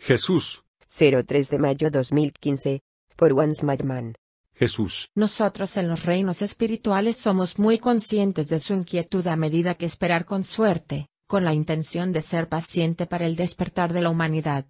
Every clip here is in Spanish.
Jesús. 03 de mayo 2015. Por Once Jesús. Nosotros en los reinos espirituales somos muy conscientes de su inquietud a medida que esperar con suerte, con la intención de ser paciente para el despertar de la humanidad.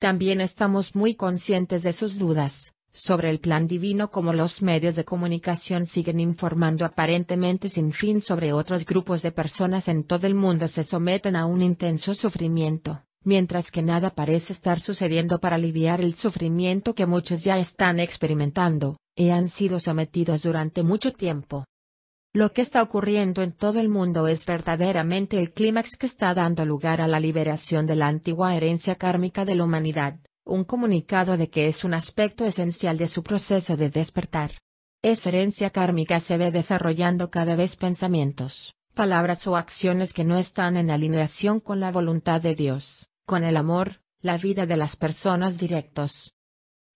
También estamos muy conscientes de sus dudas, sobre el plan divino como los medios de comunicación siguen informando aparentemente sin fin sobre otros grupos de personas en todo el mundo se someten a un intenso sufrimiento, mientras que nada parece estar sucediendo para aliviar el sufrimiento que muchos ya están experimentando, y han sido sometidos durante mucho tiempo. Lo que está ocurriendo en todo el mundo es verdaderamente el clímax que está dando lugar a la liberación de la antigua herencia kármica de la humanidad, un comunicado de que es un aspecto esencial de su proceso de despertar. Esa herencia kármica se ve desarrollando cada vez pensamientos, palabras o acciones que no están en alineación con la voluntad de Dios con el amor, la vida de las personas directos.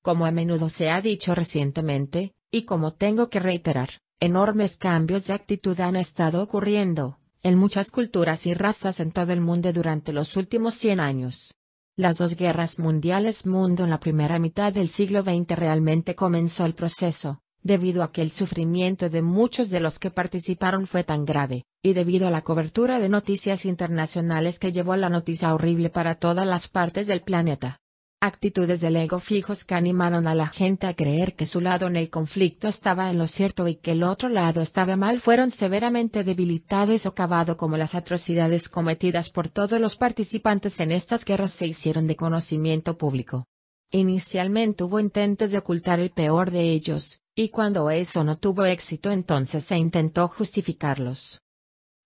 Como a menudo se ha dicho recientemente, y como tengo que reiterar, enormes cambios de actitud han estado ocurriendo, en muchas culturas y razas en todo el mundo durante los últimos 100 años. Las dos guerras mundiales mundo en la primera mitad del siglo XX realmente comenzó el proceso, debido a que el sufrimiento de muchos de los que participaron fue tan grave, y debido a la cobertura de noticias internacionales que llevó la noticia horrible para todas las partes del planeta. Actitudes del ego fijos que animaron a la gente a creer que su lado en el conflicto estaba en lo cierto y que el otro lado estaba mal fueron severamente debilitados y cavado como las atrocidades cometidas por todos los participantes en estas guerras se hicieron de conocimiento público. Inicialmente hubo intentos de ocultar el peor de ellos, y cuando eso no tuvo éxito entonces se intentó justificarlos.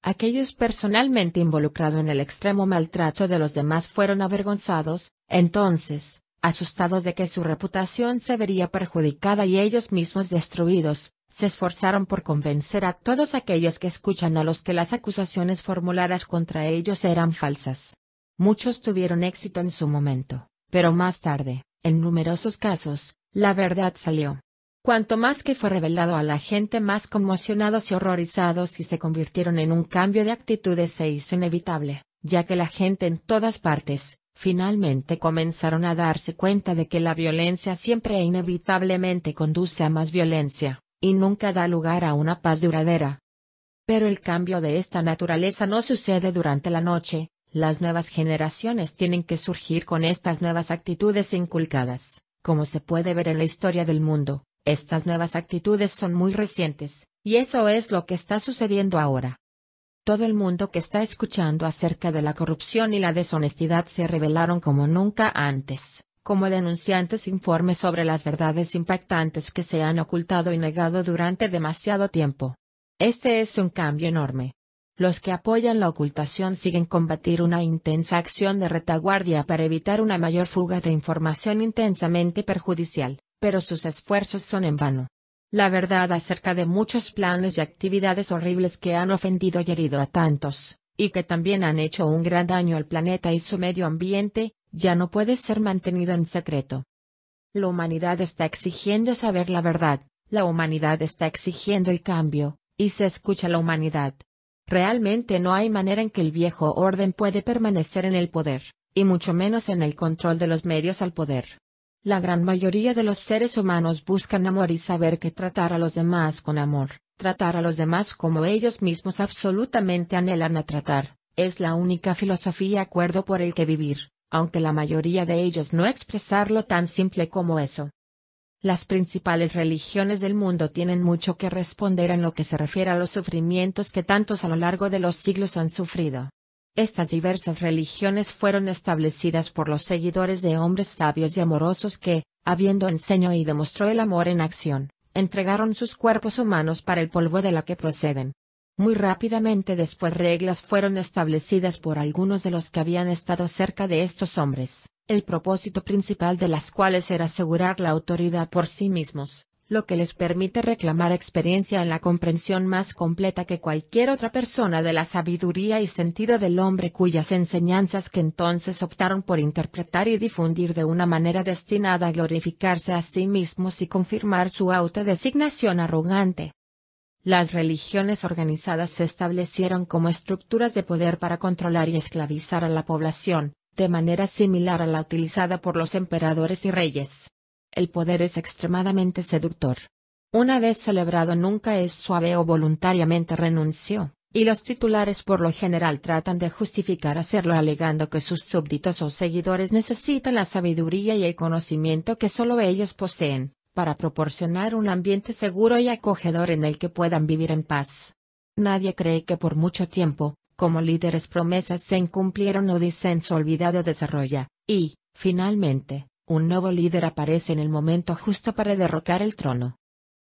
Aquellos personalmente involucrados en el extremo maltrato de los demás fueron avergonzados, entonces, asustados de que su reputación se vería perjudicada y ellos mismos destruidos, se esforzaron por convencer a todos aquellos que escuchan a los que las acusaciones formuladas contra ellos eran falsas. Muchos tuvieron éxito en su momento, pero más tarde, en numerosos casos, la verdad salió. Cuanto más que fue revelado a la gente más conmocionados y horrorizados y se convirtieron en un cambio de actitudes se hizo inevitable, ya que la gente en todas partes, finalmente comenzaron a darse cuenta de que la violencia siempre e inevitablemente conduce a más violencia, y nunca da lugar a una paz duradera. Pero el cambio de esta naturaleza no sucede durante la noche, las nuevas generaciones tienen que surgir con estas nuevas actitudes inculcadas, como se puede ver en la historia del mundo. Estas nuevas actitudes son muy recientes, y eso es lo que está sucediendo ahora. Todo el mundo que está escuchando acerca de la corrupción y la deshonestidad se revelaron como nunca antes, como denunciantes informes sobre las verdades impactantes que se han ocultado y negado durante demasiado tiempo. Este es un cambio enorme. Los que apoyan la ocultación siguen combatir una intensa acción de retaguardia para evitar una mayor fuga de información intensamente perjudicial pero sus esfuerzos son en vano. La verdad acerca de muchos planes y actividades horribles que han ofendido y herido a tantos, y que también han hecho un gran daño al planeta y su medio ambiente, ya no puede ser mantenido en secreto. La humanidad está exigiendo saber la verdad, la humanidad está exigiendo el cambio, y se escucha la humanidad. Realmente no hay manera en que el viejo orden puede permanecer en el poder, y mucho menos en el control de los medios al poder. La gran mayoría de los seres humanos buscan amor y saber que tratar a los demás con amor, tratar a los demás como ellos mismos absolutamente anhelan a tratar, es la única filosofía acuerdo por el que vivir, aunque la mayoría de ellos no expresarlo tan simple como eso. Las principales religiones del mundo tienen mucho que responder en lo que se refiere a los sufrimientos que tantos a lo largo de los siglos han sufrido. Estas diversas religiones fueron establecidas por los seguidores de hombres sabios y amorosos que, habiendo enseñado y demostró el amor en acción, entregaron sus cuerpos humanos para el polvo de la que proceden. Muy rápidamente después reglas fueron establecidas por algunos de los que habían estado cerca de estos hombres, el propósito principal de las cuales era asegurar la autoridad por sí mismos, lo que les permite reclamar experiencia en la comprensión más completa que cualquier otra persona de la sabiduría y sentido del hombre cuyas enseñanzas que entonces optaron por interpretar y difundir de una manera destinada a glorificarse a sí mismos y confirmar su autodesignación arrogante. Las religiones organizadas se establecieron como estructuras de poder para controlar y esclavizar a la población, de manera similar a la utilizada por los emperadores y reyes. El poder es extremadamente seductor. Una vez celebrado nunca es suave o voluntariamente renunció, y los titulares por lo general tratan de justificar hacerlo alegando que sus súbditos o seguidores necesitan la sabiduría y el conocimiento que solo ellos poseen, para proporcionar un ambiente seguro y acogedor en el que puedan vivir en paz. Nadie cree que por mucho tiempo, como líderes promesas se incumplieron o dicen su olvidado desarrolla, y, finalmente, un nuevo líder aparece en el momento justo para derrocar el trono.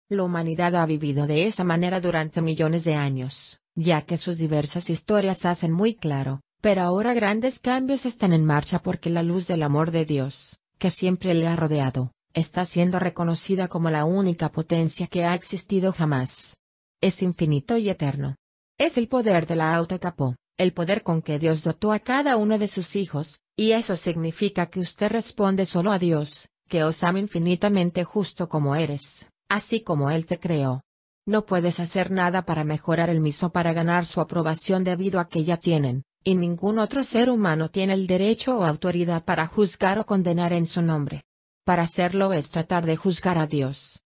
La humanidad ha vivido de esa manera durante millones de años, ya que sus diversas historias hacen muy claro, pero ahora grandes cambios están en marcha porque la luz del amor de Dios, que siempre le ha rodeado, está siendo reconocida como la única potencia que ha existido jamás. Es infinito y eterno. Es el poder de la autocapó el poder con que Dios dotó a cada uno de sus hijos, y eso significa que usted responde solo a Dios, que os ama infinitamente justo como eres, así como Él te creó. No puedes hacer nada para mejorar el mismo para ganar su aprobación debido a que ya tienen, y ningún otro ser humano tiene el derecho o autoridad para juzgar o condenar en su nombre. Para hacerlo es tratar de juzgar a Dios.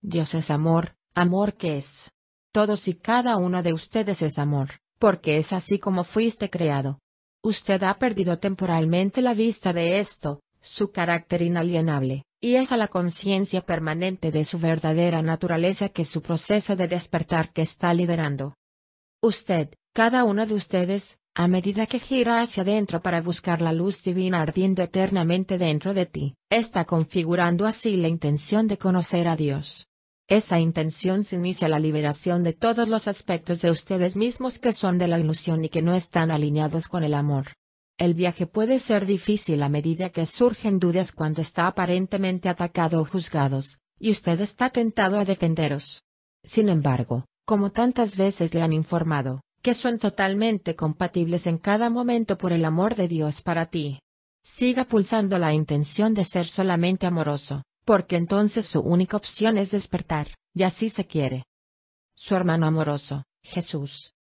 Dios es amor, amor que es. Todos y cada uno de ustedes es amor porque es así como fuiste creado. Usted ha perdido temporalmente la vista de esto, su carácter inalienable, y es a la conciencia permanente de su verdadera naturaleza que su proceso de despertar que está liderando. Usted, cada uno de ustedes, a medida que gira hacia adentro para buscar la luz divina ardiendo eternamente dentro de ti, está configurando así la intención de conocer a Dios. Esa intención se inicia la liberación de todos los aspectos de ustedes mismos que son de la ilusión y que no están alineados con el amor. El viaje puede ser difícil a medida que surgen dudas cuando está aparentemente atacado o juzgados, y usted está tentado a defenderos. Sin embargo, como tantas veces le han informado, que son totalmente compatibles en cada momento por el amor de Dios para ti. Siga pulsando la intención de ser solamente amoroso, porque entonces su única opción es despertar, y así se quiere. Su hermano amoroso, Jesús,